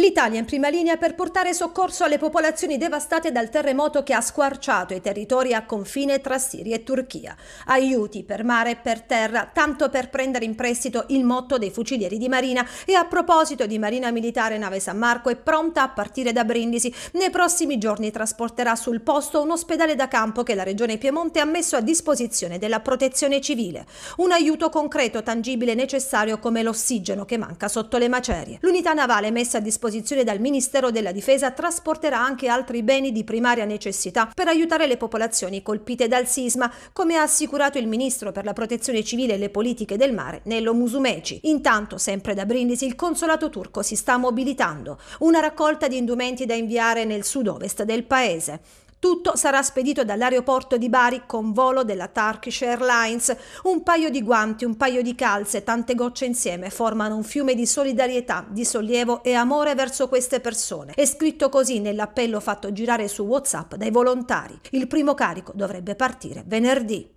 L'Italia in prima linea per portare soccorso alle popolazioni devastate dal terremoto che ha squarciato i territori a confine tra Siria e Turchia. Aiuti per mare e per terra, tanto per prendere in prestito il motto dei fucilieri di Marina. E a proposito di Marina Militare Nave San Marco è pronta a partire da Brindisi. Nei prossimi giorni trasporterà sul posto un ospedale da campo che la Regione Piemonte ha messo a disposizione della protezione civile. Un aiuto concreto, tangibile e necessario come l'ossigeno che manca sotto le macerie. L'unità navale messa a disposizione disposizione dal Ministero della Difesa trasporterà anche altri beni di primaria necessità per aiutare le popolazioni colpite dal sisma, come ha assicurato il Ministro per la Protezione Civile e le Politiche del Mare, Nello Musumeci. Intanto, sempre da Brindisi, il consolato turco si sta mobilitando. Una raccolta di indumenti da inviare nel sud-ovest del paese. Tutto sarà spedito dall'aeroporto di Bari con volo della Turkish Airlines. Un paio di guanti, un paio di calze, tante gocce insieme formano un fiume di solidarietà, di sollievo e amore verso queste persone. È scritto così nell'appello fatto girare su WhatsApp dai volontari. Il primo carico dovrebbe partire venerdì.